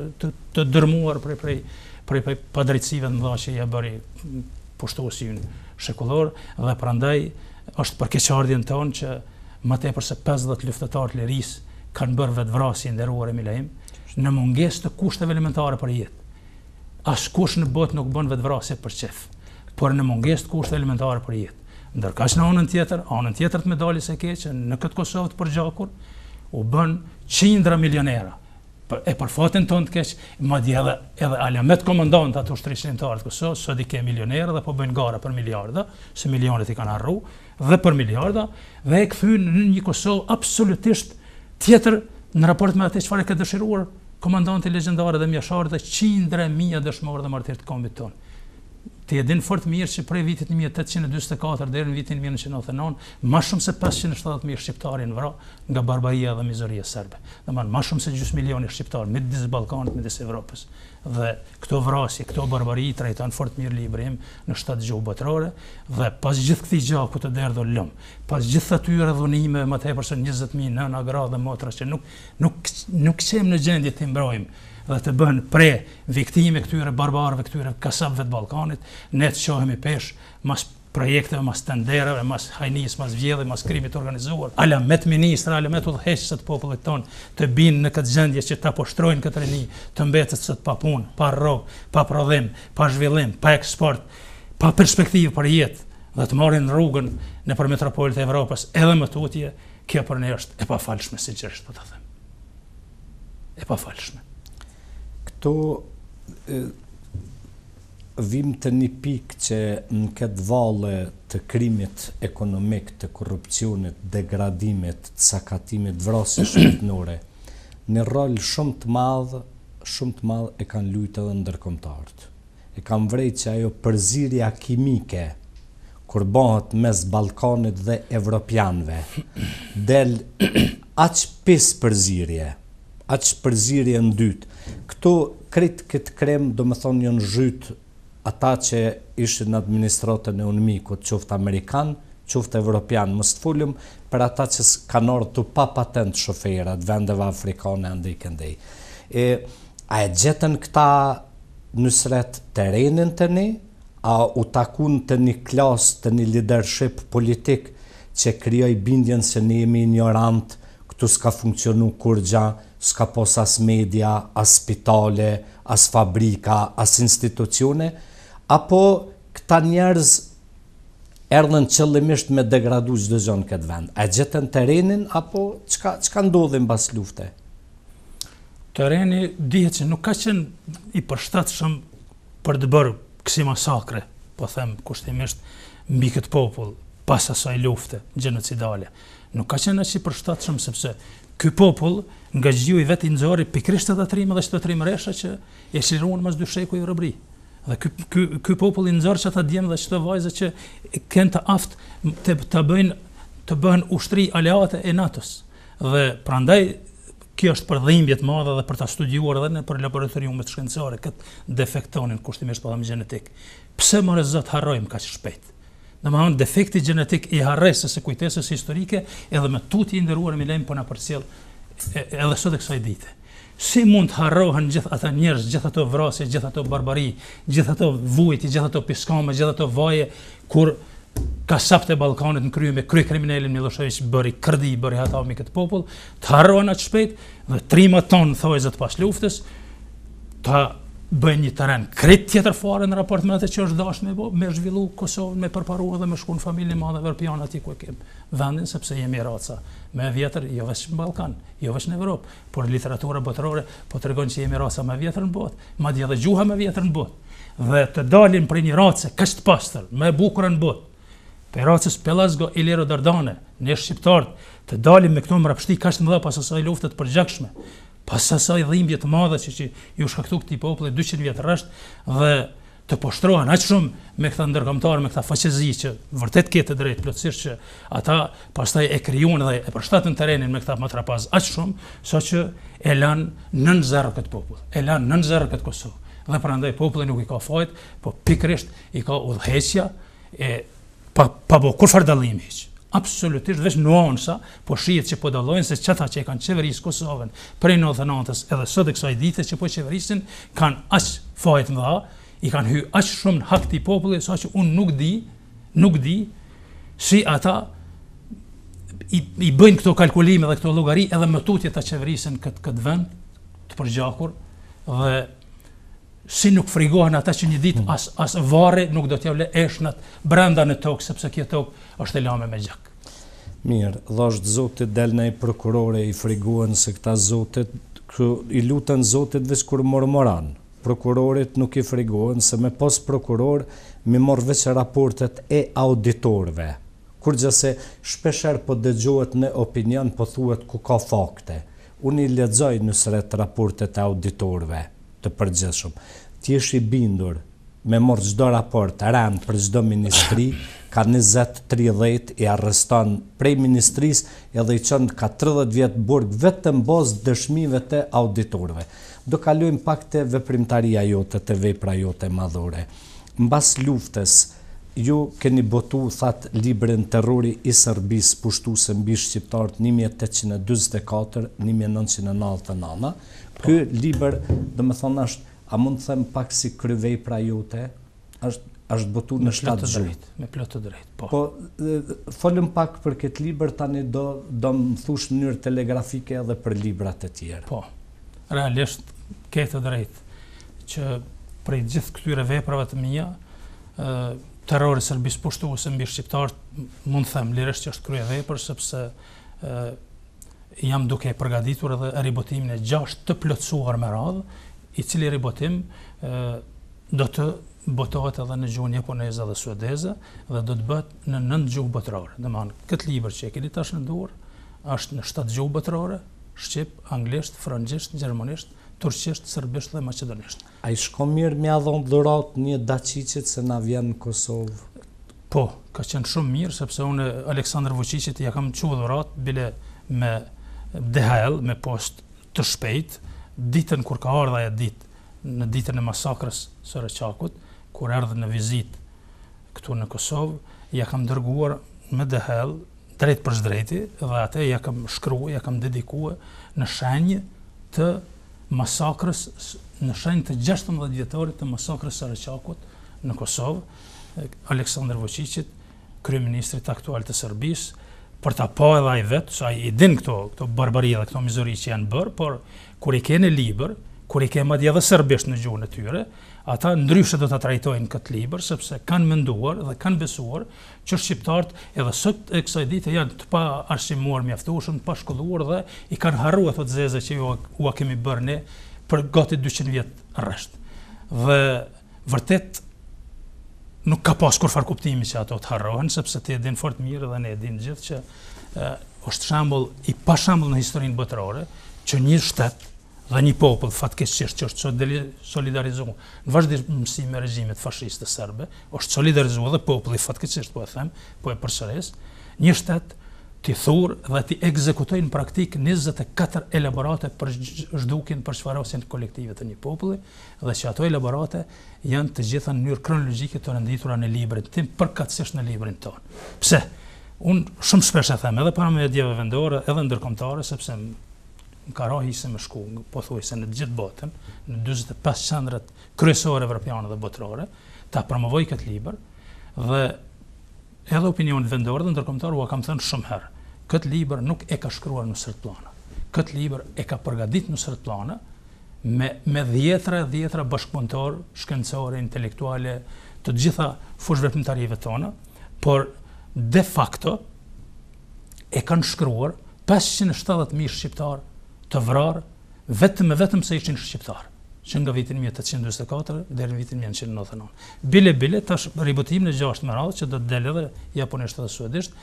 të, dërmuar prej për i përdrejtësive në dha që i e bëri pushtu unë shekullor, dhe për andaj është për keqardjen të onë që më te përse 50 të liris kanë bërë vetë vrasi në deruar e milajim, në munges të kushtëve elementare për jetë. As kush në botë nuk bënë vetë vrasi për qefë, por në munges të kushtëve elementare për jetë. Ndërkash në anën tjetër, anën tjetër të medalis e keqë, në këtë Kosovë të përgjakur, u bën qindra milionera e për fatin tonë të keq, ma di edhe edhe alamet komandant atë ushtrisë të artë këso, sa di ke milionerë dhe po bëjnë gara për miliarda, se milionet i kanë arru, dhe për miliarda dhe e kthyn në një koso absolutisht tjetër në raport me atë çfarë ka dëshiruar komandanti legjendar dhe mjaftar dhe qindre mijë dëshmorë dhe martirë të kombit tonë. Të e din fort mirë që prej vitit 1824 deri në vitin 1999, më shumë se 570 mijë shqiptarë në vrah nga barbaria dhe mizoria serbe. Do të thonë më shumë se 6 milionë shqiptarë me diz Ballkanit, me diz Evropës. Dhe këto vrasje, këto barbari i trajtojnë fort mirë librim në shtat gjuhë botërore dhe pas gjithë këti gjahë ku të derdhë lëmë, Pas gjithë atyre dhunime më tepër se 20.000 mijë nëna gra dhe motra që nuk nuk nuk kemi në gjendje të mbrojmë dhe të bën pre viktime këtyre barbarëve, këtyre kasabëve të Ballkanit, ne të shohemi pesh mas projekteve, mas tendereve, mas hajnis, mas vjedhje, mas krimit organizuar. Ala me të ministra, ala me të udhëheqës të popullit ton të binë në këtë gjendje që ta poshtrojnë këtë rini, të mbetet së të pa punë, pa rrogë, pa prodhim, pa zhvillim, pa eksport, pa perspektivë për jetë dhe të marrin rrugën në për metropolit e Evropës edhe më tutje, kjo për në është e pa falshme si gjështë, po të them. E pa falshme këto vim të një pikë që në këtë valë të krimit ekonomik, të korupcionit, degradimit, të sakatimit, vrasi shqipnore, në rol shumë të madhë, shumë të madhë e kanë lujtë edhe ndërkomtartë. E kanë vrejt që ajo përzirja kimike, kur bëhët mes Balkanit dhe Evropianve, del aqë pisë përzirje, aqë përzirje në dytë. Këto krit këtë krem, do më thonë një zhytë, ata që ishtë në administratën e unëmiku, qoftë Amerikanë, qoftë Evropianë, më së të për ata që kanë orë të pa patent shoferat, vendeve Afrikane, ndi këndi. E, a e gjetën këta nësret të rejnin të një, a u takun të një klasë, të një leadership politik që kryoj bindjen se ne jemi ignorant, këtu s'ka funksionu kur gjaë, s'ka pos as media, as spitale, as fabrika, as institucione, apo këta njerëz erdhen qëllimisht me degradu që dhe zonë këtë vend? E gjithën të apo që ka ndodhin bas lufte? Të dihet që nuk ka qenë i përshtatë shumë për të bërë kësi masakre, po themë kushtimisht, mbi këtë popullë pas asaj lufte, gjenocidale. Nuk ka qenë e që i përshtatë shumë, sepse ky popull nga gjiu i vet i nxori pikrisht ata trimë dhe ato trimë resha që e shiruan mos dy sheku i robri. Dhe ky ky ky popull i nxorç ata djem dhe ato vajza që kanë të aft të ta bëjnë të bëhen ushtri aleate e NATO-s. Dhe prandaj kjo është për dhimbje të madhe dhe për ta studiuar edhe në për laboratoriumet shkencore kët defektonin kushtimisht pa dhëm gjenetik. Pse mëre zot harrojm kaq shpejt? Në më anë, defekti genetik i harresës e kujtesës historike, edhe me tuti i ndërruar me lejmë për po në përcjel, edhe sot e kësaj dite. Si mund të harrohen gjithë ata njerës, gjithë ato vrasje, gjithë ato barbari, gjithë ato vujti, gjithë ato piskame, gjithë ato vaje, kur ka sapte Balkanit në kryu me kry kriminelin Milošević, bëri kërdi, bëri hata omi këtë popull, të harrohen atë shpejt, dhe trima tonë, zëtë pas luftës, të harrohen bëjnë një teren kretë tjetër fare në raport me atë që është dashë me bo, me zhvillu Kosovën, me përparua dhe me në familje madhe vërpion ati ku e kemë vendin, sepse jemi raca. Me vjetër, jo vesh në Balkan, jo vesh në Evropë, por literatura botërore, po të se që jemi raca me vjetër në botë, ma edhe dhe gjuha me vjetër në botë, dhe të dalin për një raca, kështë pastër, me bukurën në botë, për racës Pelasgo, i Lero Dardane, ne shqiptarët të dalim me këto mbrapshti rapështi, ka shtë më asaj luftet pas asaj dhimbje të madhe që, që ju shkaktu këti popullë 200 vjetë rështë dhe të poshtrohen aq shumë me këta ndërkombëtar, me këta faqezi që vërtet kete drejtë plotësisht që ata pastaj e krijuan dhe e përshtatën terrenin me këta matrapaz aq shumë saqë e lan nën zerr këtë popull. E lan nën zerr këtë Kosovë. Dhe prandaj populli nuk i ka fajtë, po pikrisht i ka udhëheqja e pa pa bo kur fardallimi absolutisht vesh nuansa, po shihet që po dallojnë se çfarë që kanë qeverisë Kosovën prej 99-s edhe sot e kësaj dite që po çeverisin kanë as fajt më dha, i kanë hyrë as shumë hak ti popullit, sa që un nuk di, nuk di si ata i i bëjnë këto kalkulime dhe këto llogari edhe më tutje ta çeverisin kët këtë vend të përgjakur dhe si nuk frigohen ata që një ditë mm. as, as vare nuk do t'javle eshnat brenda në tokë, sepse kje tokë është e lame me gjak. Mirë, dhasht zotit del në i prokurore i frigohen se këta zotit, kë, i lutën zotit vës kur mormoran, prokurorit nuk i frigohen se me pos prokuror mi morë e raportet e auditorve, kur gjëse shpesher po dëgjohet në opinion po thuet ku ka fakte. Unë i ledzoj në sret raportet e auditorve të përgjithshëm. Ti je i bindur me morë gjdo raport, rand për gjdo ministri, ka 20-30 i arreston prej ministris edhe i qënë ka 30 vjetë burg vetë të dëshmive të auditorve. Do kaluim pak të veprimtaria jote, të vepra jote madhore. Në bas luftës, ju keni botu, thatë, librin terrori i sërbis pushtu se mbi shqiptartë 1824-1999, Ky liber, dhe më thonë, është, a mund të them pak si kryvej jote? jute, është, është botu në shtatë gjithë. Me plotë të drejtë, po. Po, dhe, folim pak për këtë liber, tani do, do më thush në njërë telegrafike edhe për librat të tjerë. Po, realisht, këtë të drejtë, që prej gjithë këtyre veprave të mija, terrori sërbis pushtu ose mbi shqiptarët, mund të them, lirësht që është krye vepër, sepse jam duke përgatitur edhe ribotimin e gjashtë të plotësuar me radh, i cili ribotim ë do të botohet edhe në gjuhën japoneze dhe suedeze dhe do të bëhet në nënt gjuhë botërore. Do të thonë këtë libër që e keni tash në dorë është në shtat gjuhë botërore, shqip, anglisht, frangjisht, gjermanisht, turqisht, serbisht dhe maqedonisht. Ai shkon mirë me adhon dhurat një daçiçe se na vjen në Kosovë. Po, ka qenë shumë mirë sepse unë Aleksandër Vuçiçit ja kam çuar dhurat bile me DHL me post të shpejt, ditën kur ka ardha e ditë, në ditën e masakrës së rëqakut, kur erdhë në vizit këtu në Kosovë, ja kam dërguar me DHL drejt për shdrejti dhe atë ja kam shkru, ja kam dedikua në shenjë të masakrës, në shenjë të 16 djetorit të masakrës së rëqakut në Kosovë, Aleksandr Vëqicit, kryeministrit aktual të Serbisë, për ta pa edhe ai vet, sa i din këto, këto barbari dhe këto mizori që janë bër, por kur i kanë libër, kur i kanë madje edhe serbisht në gjuhën e tyre, ata ndryshe do ta trajtojnë këtë libër sepse kanë menduar dhe kanë besuar që shqiptarët edhe sot e kësaj dite janë të pa arsimuar mjaftuar, pa shkolluar dhe i kanë harruar ato zeza që ua, kemi bërë ne për gati 200 vjet rresht. Dhe vërtet nuk ka pas kur farë kuptimi që ato të harrohen, sepse ti e din fort mirë dhe ne e din gjithë që është shambull, i pa shambull në historinë bëtërore, që një shtetë dhe një popull fatkesisht që është solidarizu në mësi me rezimit fashiste sërbe, është solidarizu edhe populli i po e po e përsëres, një shtetë t'i thurë dhe t'i ekzekutojnë praktik 24 elaborate për zhdukin, për shfarosin kolektive të një populli, dhe që ato elaborate janë të gjitha në njërë kronologike të rënditura në librin, tim përkatësisht në librin tonë. Pse? Unë shumë shpesh e them, edhe para me djeve vendore, edhe ndërkomtare, sepse në karahi se më shku, po thuj se në gjithë botën, në 25 qëndrat kryesore evropiane dhe botërore, ta promovoj këtë liber, dhe edhe opinion vendore dhe ndërkomtare u a kam thënë shumë herë këtë libër nuk e ka shkruar në sërët plana. Këtë libër e ka përgadit në sërët plana me dhjetra e dhjetra bashkëpontor, shkencore, intelektuale, të gjitha fushve për në tonë, por de facto e kanë shkruar 570.000 shqiptar të vrar vetëm e vetëm se ishin shqiptar që nga vitin 1824 dhe në vitin 1999. Bile-bile, tash ributim në gjashtë më radhë, që do të delë dhe japonishtë dhe suedishtë,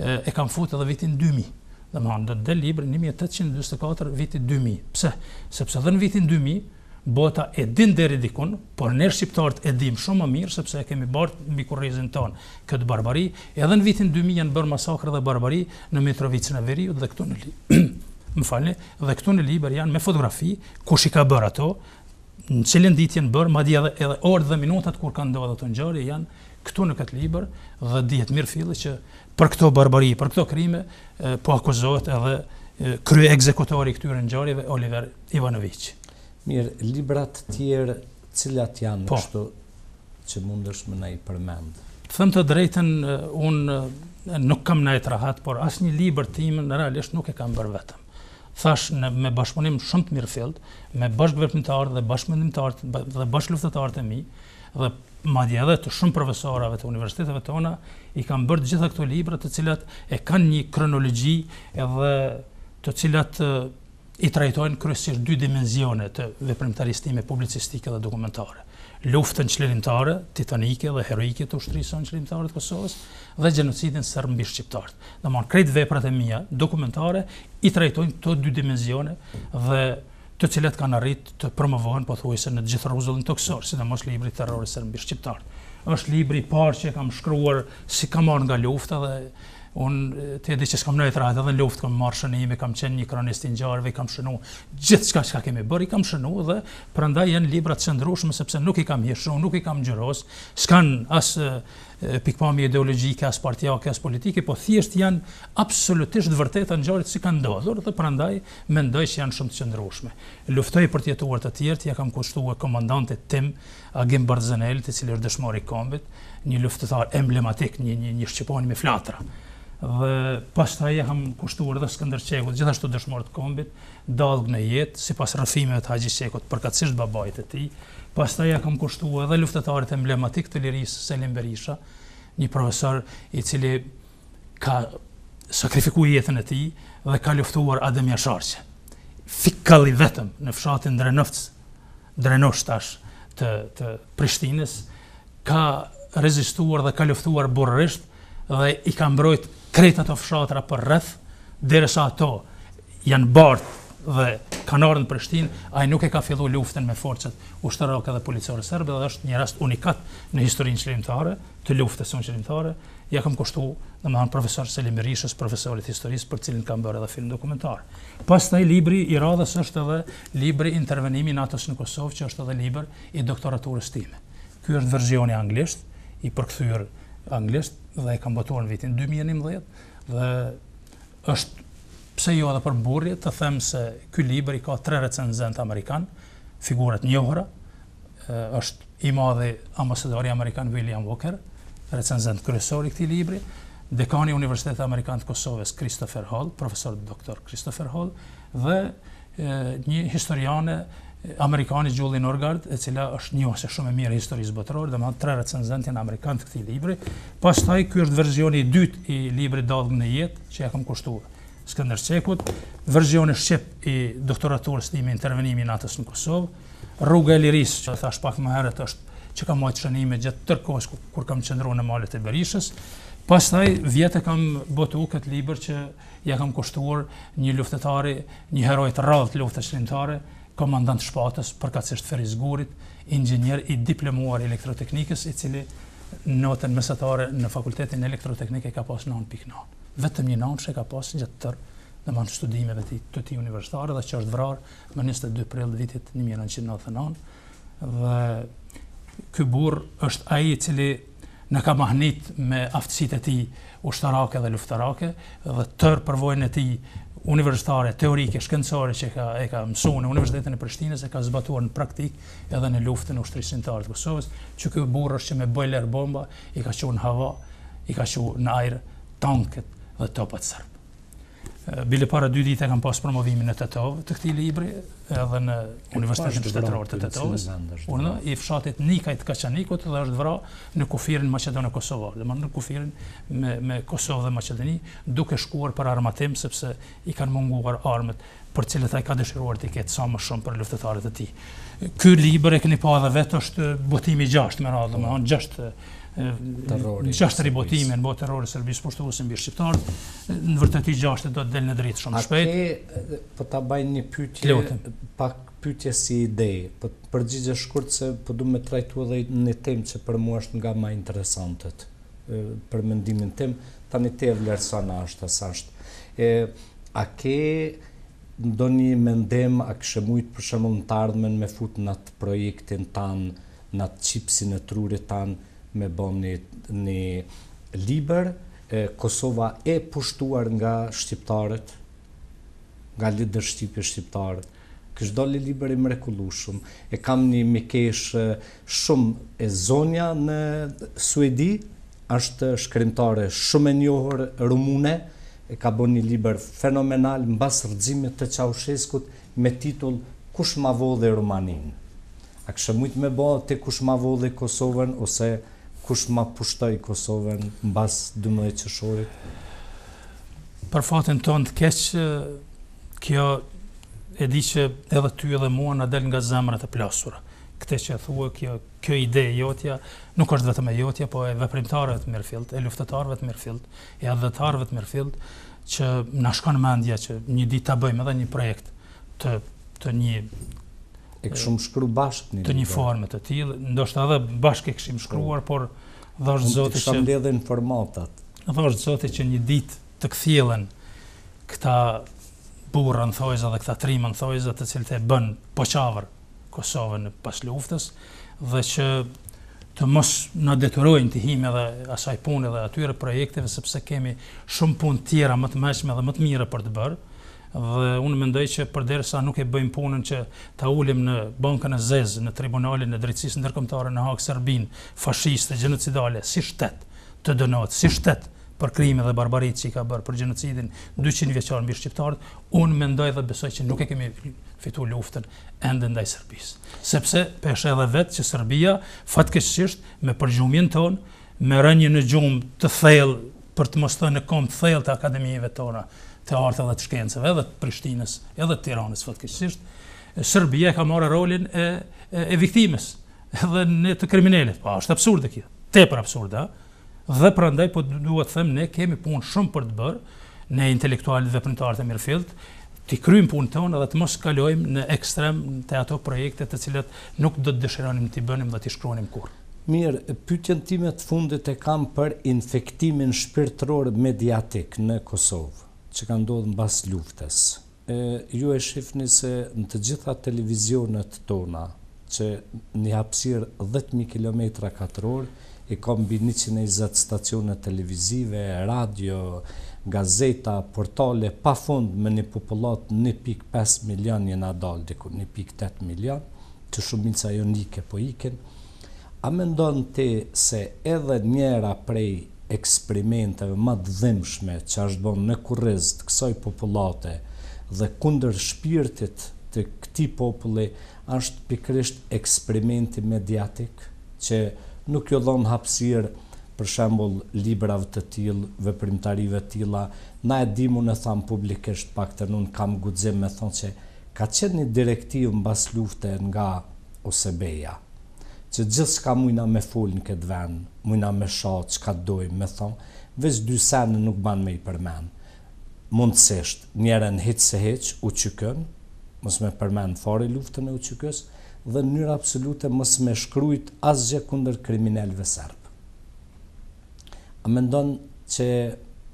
e kam fut edhe vitin 2000. Dhe më hanë, dhe libri 1824 vitin 2000. Pse? Sepse dhe në vitin 2000, bota e din deri dikun, por ne shqiptarët e dim shumë më mirë sepse e kemi bërë mbi kurrizin ton këtë barbari, edhe në vitin 2000 janë bërë masakra dhe barbari në Mitrovicën e Veriut dhe këtu në li. më falni, dhe këtu në libër janë me fotografi kush i ka bërë ato, në cilën ditë janë bërë, madje edhe, edhe orët dhe minutat kur kanë ndodhur ato ngjarje janë këtu në këtë libër dhe dihet mirë filli që për këto barbari, për këto krime, po akuzohet edhe krye ekzekutori i këtyre ngjarjeve Oliver Ivanovic. Mirë, libra të tjerë cilat janë po, ashtu që mundesh më nai përmend. Them të drejtën unë nuk kam nai të rahat, por asnjë libër tim në realisht nuk e kam bërë vetëm thash në me bashkëpunim shumë të mirëfillt me bashkëvepëtarë dhe bashkëmendimtarë dhe bashkëluftëtarë të mi dhe ma edhe të shumë profesorave të universiteteve tona, i kam bërë gjitha këto libra të cilat e kanë një kronologji edhe të cilat i trajtojnë kryesisht dy dimensione të veprimtaristime publicistike dhe dokumentare. Luftën qëllimtare, titanike dhe heroike të ushtrisën qëllimtare të Kosovës dhe gjenocidin sërmbi shqiptartë. Dhe marë krejt veprat e mija dokumentare i trajtojnë të dy dimensione dhe të cilat kanë arritë të promovohen pothuajse në të gjithë rrugëllin toksor, sidomos libri i terrorit së mbi shqiptarët. Është libri i parë që kam shkruar si kam marr nga lufta dhe un te di që s'kam në edhe në luftë kam marrë shënim, kam qenë një kronist i ngjarve, kam shënuar gjithçka që kemi bërë, kam shënuar dhe prandaj janë libra të çndrushëm sepse nuk i kam hirshur, nuk i kam gjëros, s'kan as pikpami ideologjike, as partijake, as politike, po thjesht janë absolutisht vërteta ngjarjet si kanë ndodhur dhe prandaj mendoj se janë shumë të qëndrueshme. Luftoj për tjetuar jetuar të tjerë, ja kam kushtuar të tim Agim Barzanel, i cili është dëshmori i kombit, një luftëtar emblematik, një një, shqiptar me flatra. Dhe pastaj ja kam kushtuar edhe Skënder Çekut, gjithashtu dëshmorët kombit, dallg në jetë sipas rrëfimeve të Haxhi Çekut, përkatësisht babait e tij, pastaj ja kam kushtuar edhe luftëtarit emblematik të lirisë Selim Berisha, një profesor i cili ka sakrifikuar jetën e tij dhe ka luftuar Adem Jasharqe. Fikalli vetëm në fshatin Drenovc, Drenoshtash të të Prishtinës ka rezistuar dhe ka luftuar burrërisht dhe i ka mbrojt tret ato fshatra për rreth derisa ato janë bartë dhe kanë ardhur në Prishtinë, ai nuk e ka filluar luftën me forcat ushtarake dhe policore serbe, dhe është një rast unikat në historinë shqiptare të luftës së shqiptare. Ja kam kushtuar domethënë profesor Selim Rishës, profesorit historisë për cilin kam bërë edhe film dokumentar. Pastaj libri i radhës është edhe libri intervenimi i NATO-s në Kosovë, që është edhe libër i doktoraturës time. Ky është versioni anglisht i përkthyer anglisht dhe e kam botuar në vitin 2011 dhe është pse jo edhe për burrje të them se ky libër i ka tre recenzent amerikan, figurat njohura, është i madhi ambasadori amerikan William Walker, recenzent kryesor i këtij libri, dekani i Universitetit Amerikan të Kosovës Christopher Hall, profesor doktor Christopher Hall dhe e, një historiane Amerikani Julie Norgard, e cila është një ose shumë e mirë historisë botërorë, dhe ma tre recenzenti në Amerikanë të këti libri, pas taj është të verzioni i dytë i libri dalgë në jetë, që ja kam kushtuar. Skëndër Qekut, vërgjoni Shqip i doktoraturës një me intervenimin atës në Kosovë, rruga e lirisë që thash pak më herët është që kam mojtë shënime gjithë tërkos kur kam qëndru në malet e Berishës, pas taj vjetë kam botu këtë liber që ja kam kushtuar një luftetari, një herojt rallët luftet shlimtare, komandant shpatës, përkatsisht ferizgurit, Gurit, ingjenier i diplomuar elektroteknikës, i cili notën mesatare në Fakultetin Elektroteknike ka pas 9.9 vetëm një nanë që ka pasë gjithë tërë në manë studimeve të të ti universitare dhe që është vrarë më 22 prill vitit 1999 dhe kë burë është aji cili në ka mahnit me aftësit e ti ushtarake dhe luftarake dhe tërë përvojnë e ti universitare, teorike, shkëndësore që ka, e ka mësu në Universitetin e Prishtinës e ka zbatuar në praktik edhe në luftën ushtrisintarë të Kosovës që kjo burë është që me bojler bomba i ka që hava, i ka që në ajrë tanket dhe topët sërbë. Bile para dy dite kam pas promovimin e Tetovë të këti libri edhe në Universitetin Shtetëror të Tetovës. Unë i fshatit Nikaj të Kaçanikot dhe është vra në kufirin Macedonë e Kosovë. Dhe më në kufirin me Kosovë dhe Macedoni duke shkuar për armatim sepse i kanë munguar armët për cilë të i ka dëshiruar të i ketë sa më shumë për luftetarët e ti. Ky libri e këni pa dhe vetë është botimi gjashtë me radhë, me hanë gjashtë në qashtë ribotime, në botë të rori sërbisë mbi në shqiptarë, në vërtetë gjashtë do të delë në dritë shumë shpejt. Ate, për po ta bajnë një pytje, pak pytje si ide, për po përgjigje shkurt se për po du me trajtu edhe në tem që për mua është nga ma interesantët, për mendimin tem, ta një te e vlerësan ashtë, asë ashtë. A ke ndo një mendem, a këshë mujtë për shumë në të ardhmen me fut në atë projektin tanë, në atë qipsin e trurit tanë, me bom një, një liber, e, Kosova e pushtuar nga shqiptarët, nga lider shqipi shqiptarët, kështë doli liber i mrekulushum, e kam një mikesh shumë e zonja në Suedi, është shkrimtare shumë e njohër rumune, e ka bo një liber fenomenal në basë rëzimit të qausheskut, me titull Kush ma vodhe Rumanin? A kështë mujtë me bo të kush ma vodhe Kosovën ose kush ma pushtoj Kosovën në basë 12 qëshorit? Për fatin tonë të keqë, kjo e di që edhe ty edhe mua në del nga zemrët e plasura. Këte që e thua, kjo, kjo ide e jotja, nuk është vetëm e jotja, po e veprimtarëve të mirëfilt, e luftetarëve të mirëfilt, e adhetarëve të mirëfilt, që në shkonë mendja që një dit të bëjmë edhe një projekt të, të një E këshumë shkru bashkë një Të një formë të tjilë, ndoshtë edhe bashkë e këshim shkruar, po. por dhoshtë zote që... Të në formatat. zote që një dit të këthjelen këta burën thojza dhe këta trimën thojza të cilë të bënë poqavër Kosovën në pas luftës dhe që të mos në deturojnë të himë edhe asaj punë edhe atyre projekteve sepse kemi shumë punë tjera më të meshme dhe më të mire për të bërë, dhe unë mendoj që përderisa nuk e bëjmë punën që ta ulim në bankën e zezë, në tribunalin e drejtësisë ndërkombëtare në hakë Serbin, fashiste, gjenocidale, si shtet të dënohet, si shtet për krime dhe barbaritë që i ka bërë për gjenocidin 200 vjeqarën mbi shqiptarët, unë mendoj dhe besoj që nuk e kemi fitu luftën endë ndaj Serbisë. Sepse peshe edhe vetë që Serbia fatkesisht me përgjumjen tonë, me rënjë në gjumë të thellë për të mos thënë kom të thellë të akademive tona, të artë dhe të shkencëve, edhe të Prishtinës, edhe të Tiranës, fatkesisht, Serbia ka marrë rolin e, e, edhe viktimës në të kriminelit. Pa, po, është absurde kjo, tepër absurde, dhe prandaj, po duhet të ne kemi punë shumë për të bërë, ne intelektualit dhe printarët e mirëfilt, të krymë punë tonë dhe të mos kalojmë në ekstrem të ato projekte të cilat nuk do të dëshironim të i bënim dhe të i shkronim kur. Mirë, pytjen time të fundit e kam për infektimin shpirtror mediatik në Kosovë që ka ndodhë në bas luftës. Ju e shifni se në të gjitha televizionet tona, që një hapsir 10.000 km katëror, i kom bi 120 stacionet televizive, radio, gazeta, portale, pa fund me një popullat 1.5 milion një nadal, diku 1.8 milion, që shumica jo një ke po ikin. a me ndonë ti se edhe njera prej eksperimenteve ma të dhimshme që është bënë në kurriz të kësoj populate dhe kunder shpirtit të këti populli është pikrisht eksperimenti mediatik që nuk jo dhonë hapsirë për shembol librave të tilë, vëprimtarive tila, na e dimu në thamë publikisht pak të nënë kam gudzim me thonë që ka qenë një direktivë në bas lufte nga Osebeja që gjithë shka mujna me full në këtë vend, mujna me shatë, që ka dojmë, me thonë, veç dy senë nuk ban me i përmenë. Mundësisht, njerën hitë se hitë, u qykën, mësë me përmenë fare luftën e u qykës, dhe njërë absolute mësë me shkrujt asgje kunder kriminelve sërbë. A me ndonë që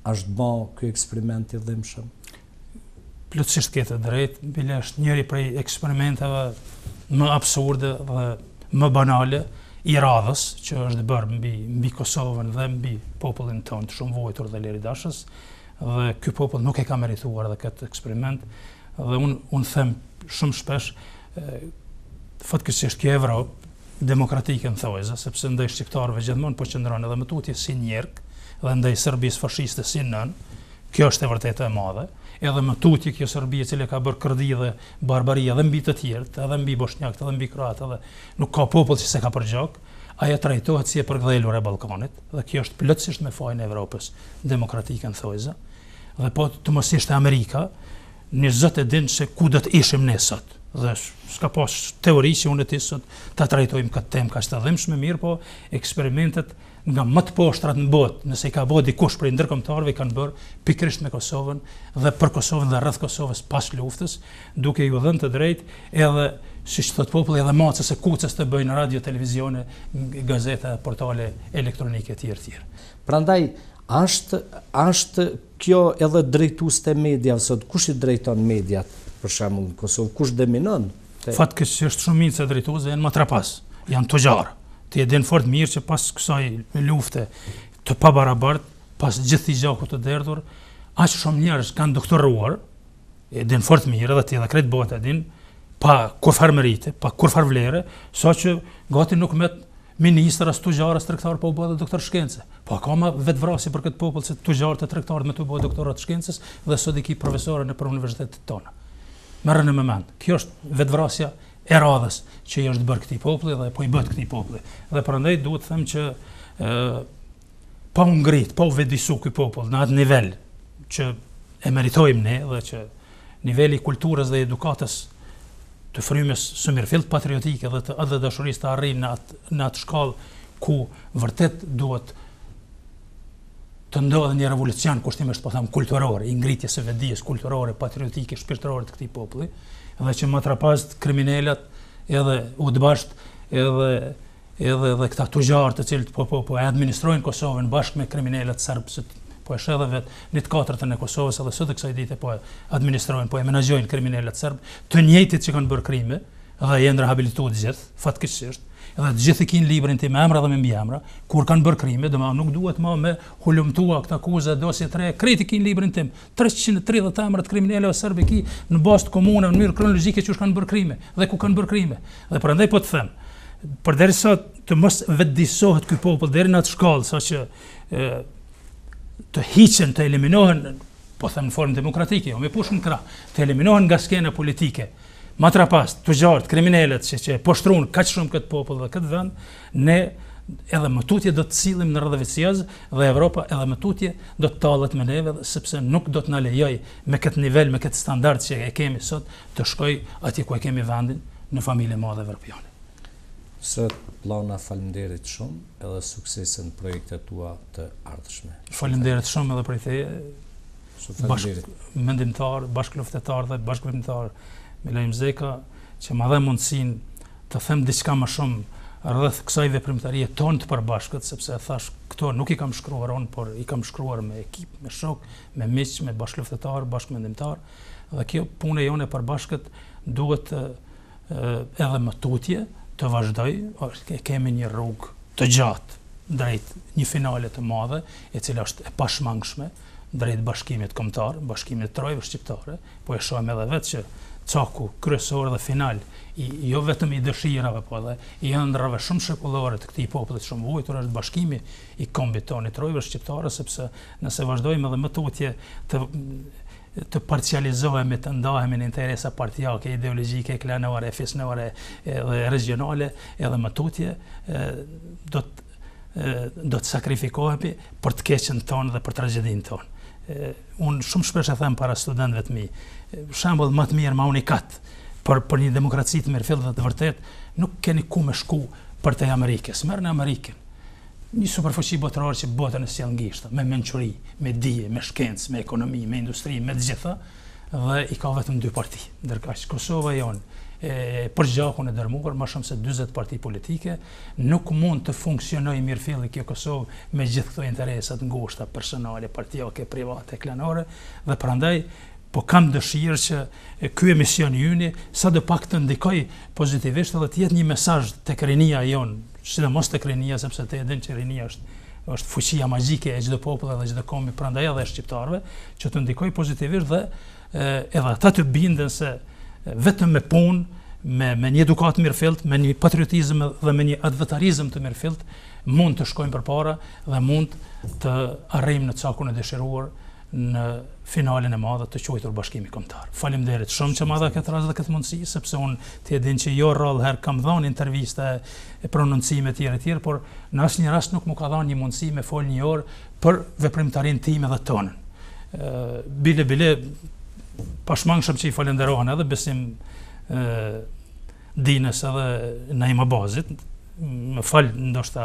është ba këj eksperimenti dhe më shumë? Plëtsisht këtë drejtë, bile është njëri prej eksperimenteve më absurde dhe më banale i radhës që është bërë mbi, mbi Kosovën dhe mbi popullin tonë të shumë vojtur dhe leri dashës dhe ky popull nuk e ka merituar këtë eksperiment dhe unë un them shumë shpesh fatkesisht kjo Evropë demokratike në sepse ndaj shqiptarëve gjithmonë po qëndron edhe më tutje si njerëk dhe ndaj Serbisë fashiste si nën, Kjo është e vërtetë e madhe. Edhe më tuti kjo Serbia e cila ka bërë kërdi dhe barbari edhe mbi të tjertë, edhe mbi bosnjakët, edhe mbi kroatët, edhe nuk ka popull që se ka përgjok, ajo trajtohet si e përkthelur e Ballkanit dhe kjo është plotësisht me fajin e Evropës demokratike në thojza. Dhe po të mos ishte Amerika, në zot e din se ku do të ishim ne sot dhe s'ka pas teori që unë e ti sot ta trajtojmë këtë temë ka shtë dhemshme mirë, po eksperimentet nga më të poshtrat në botë, nëse i ka bërë dikush për i ndërkomtarve, i kanë bërë pikrisht me Kosovën dhe për Kosovën dhe rrëth Kosovës pas luftës, duke ju dhënë të drejt edhe si që thotë popullë edhe macës e kucës të bëjnë radio, televizione, gazeta, portale elektronike, tjerë, tjerë. Prandaj, ndaj, ashtë kjo edhe drejtus të media, sot, kush i drejton mediat? për shemblë në Kosovë, kush deminon? Fatë kështë që është shumë minë se drejtuze, janë më trapas, janë të gjarë, të jedin fort mirë që pas kësaj lufte të pa barabart, pas gjithë i gjaku të derdhur, ashtë shumë njerës kanë doktoruar, e fort mirë dhe të jedha kretë botë e pa kur farë mërite, pa kur farë vlerë, sa që gati nuk met ministra, së të gjarë, së të rektarë, pa po u bëhe dhe doktor shkence. Po ka ma vetë vrasi për këtë popullë që të gjarë të rektarë me të u bëhe shkencës dhe sot i ki profesore në për universitetit tonë merrën në moment. Kjo është vetvrasja e radhës që i është bërë këtij populli dhe po i bëhet këtij populli. Dhe prandaj duhet të them që ë pa u ngrit, pa u vëdisu ky popull në atë nivel që e meritojmë ne dhe që niveli i kulturës dhe edukatës të frymës së mirëfillt patriotike dhe të edhe dashurisë të arrijnë në atë në atë shkallë ku vërtet duhet të të ndodhë një revolucion, kushtimisht është po thamë kulturore, i ngritjes së vedijës kulturore, patriotike, shpirtërore të këti populli, dhe që më trapazët kriminellat, edhe udbasht, edhe, edhe, edhe këta të të cilët po, po, po e administrojnë Kosovën bashkë me kriminalët sërbësët, po e shedhe vetë një të katërtën e Kosovës edhe së të kësaj dite po e administrojnë, po e menagjojnë kriminellat sërbë, të njëtit që kanë bërë krime dhe jenë rehabilituat gjithë, fatkishështë, dhe të gjithë kin librin tim me emra dhe me mbiemra, kur kanë bërë krime, domethënë nuk duhet më me hulumtua këtë akuzë dosje tre, kritikin librin tim, 330 emra të o serbë ki në bastë komunë në mënyrë kronologjike që kanë bërë krime dhe ku kanë bërë krime. Dhe prandaj po të them, përderisa të mos vetëdijsohet ky popull deri në atë shkollë, saqë që të hiqen të eliminohen po them në formë demokratike, o jo, me pushën krah, të eliminohen nga skena politike matrapast, të gjart, kriminalet që që po shtruan kaq shumë kët popull dhe kët vend, ne edhe më tutje do të cilim në rrëdhëve dhe Evropa edhe më tutje do të talët me neve dhe sepse nuk do të nalejoj me këtë nivel, me këtë standart që e kemi sot të shkoj ati ku e kemi vendin në familje ma dhe vërpjone. Sot, plana falimderit shumë edhe suksesën projekte tua të ardhëshme. Falimderit shumë edhe për i theje, bashkë mendimtar, bashkë luftetar dhe bashkë me lajmë zeka, që ma dhe mundësin të them diska më shumë rrëth kësaj dhe primitarie tonë të përbashkët, sepse e thash këto nuk i kam shkruar onë, por i kam shkruar me ekip, me shok, me miq, me bashkëluftetar, bashkëmendimtar, dhe kjo pune jone përbashkët duhet edhe më tutje të vazhdoj, e kemi një rrug të gjatë drejt një finale të madhe, e cila është e pashmangshme drejt bashkimit komtar, bashkimit trojve shqiptare, po e shojmë edhe vetë që caku kryesor dhe final, jo vetëm i dëshirave, po edhe i ëndrave shumë shekullore të këtij popullet shumë vujtur është bashkimi i kombit tonë i trojve shqiptare sepse nëse vazhdojmë edhe më tutje të të parcializohemi, të ndahemi në interesa partijake, ideologjike, klanore, fisnore dhe regionale, edhe më tutje, do të do të sakrifikohemi për të keqen tonë dhe për tragedinë tonë. Unë shumë shpesh e them para studentëve të mi, shembull më të mirë, më unikat për për një demokraci të mirëfillë dhe të vërtet, nuk keni ku më shku për te Amerikës. Merr në Amerikën. Një superfuqi botërore që botën e sjell ngishtë, me mençuri, me dije, me shkencë, me ekonomi, me industri, me të gjitha dhe i ka vetëm dy parti. Ndërkaq Kosova jon e për gjakun e dërmuar më shumë se 40 parti politike nuk mund të funksionojë mirëfilli kjo Kosovë me gjithë këto të ngushta personale, partioke, private, klanore dhe prandaj po kam dëshirë që ky emision i yni sa do pak të ndikoj pozitivisht edhe të jetë një mesazh te krenia jon, sidomos të krenia sepse te edhe që krenia është është fuqia magjike e çdo populli dhe gjithë komi prandaj edhe shqiptarëve që të ndikoj pozitivisht dhe edhe ata të bindën se vetëm me punë, me me një edukat mirëfillt, me një patriotizëm dhe me një advetarizm të mirëfillt mund të shkojmë përpara dhe mund të arrijmë në çakun e dëshiruar në finalin e madhe të quajtur bashkimi kombëtar. Faleminderit shumë që madha këtë rast dhe këtë mundësi, sepse un ti e din që jo rrallë herë kam dhënë intervista e prononcime të tjera tjera, por në asnjë rast nuk më ka dhënë një mundësi me fol një orë për veprimtarinë time dhe tonë. Bile, bile bile shumë që i falenderohen edhe besim dinës edhe Naim Abazit, më fal, ndoshta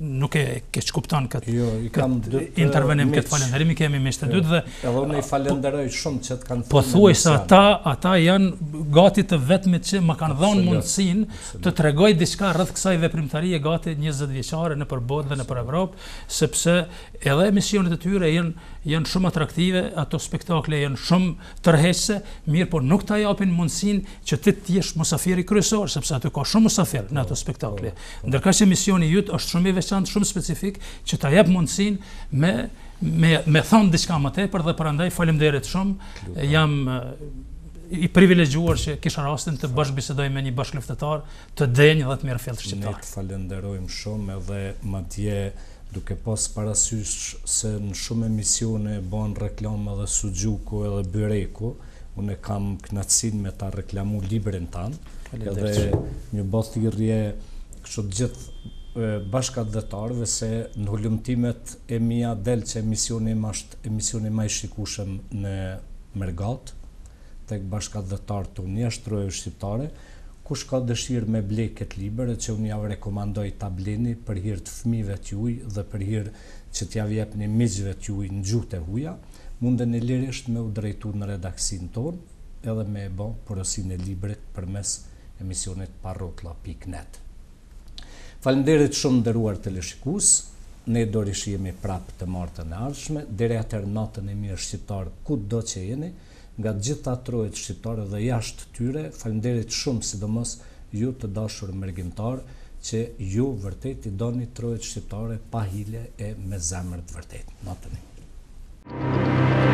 nuk e ke kupton këtë. Jo, i kam Intervenim këtë falënderim i kemi me të dytë dhe edhe unë i falenderoj shumë që të kanë Po thuaj se ata, ata janë gati të vetmit që më kanë dhënë mundësinë të tregoj diçka rreth kësaj veprimtarie gati 20 vjeçare në përbot dhe në për Evropë, sepse edhe emisionit e tyre janë janë shumë atraktive, ato spektakle janë shumë tërheqëse, mirë po nuk ta japin mundësinë që ti të jesh musafiri kryesor, sepse aty ka shumë musafir në ato spektakle vogël. Ndërkësh e misioni jut është shumë i veçantë, shumë specifik që ta jap mundësin me me me thon diçka më tepër dhe prandaj faleminderit shumë. Jam i privilegjuar që kisha rastin të bashkëbisedoj bisedoj me një bashkëluftëtar të denjë dhe të mirëfillt shqiptar. Ne falenderojmë shumë edhe madje duke pas parasysh se në shumë emisione e bon bën reklamë edhe sugjuku edhe byreku, unë e kam kënaqësinë me ta reklamoj librin tanë, Edhe një botë të rrie kështu të gjithë bashkat dhe se në hullumtimet e mija del që emisioni ma është emisioni ma i shikushëm në mërgat, tek bashkat dhe tarë të unë jashtë shqiptare, kush ka dëshirë me bleket libere që unë javë rekomandoj të për hirë të fmive të juj dhe për hirë që t'ja një mizjve të juj në gjutë e huja, mundën e lirisht me u drejtu në redaksin ton edhe me e bo porosin e libret për mes emisionit parrotla.net. Falenderit shumë ndëruar të lëshikus, ne do jemi prapë të martë në ardhshme, dere atër natën e mirë shqiptarë ku do që jeni, nga gjitha atrojët shqiptarë dhe jashtë tyre, falenderit shumë sidomos ju të dashur mërgjimtarë, që ju vërtet i do një trojët shqiptare pa hile e me zemër të vërtet. Natën e mirë.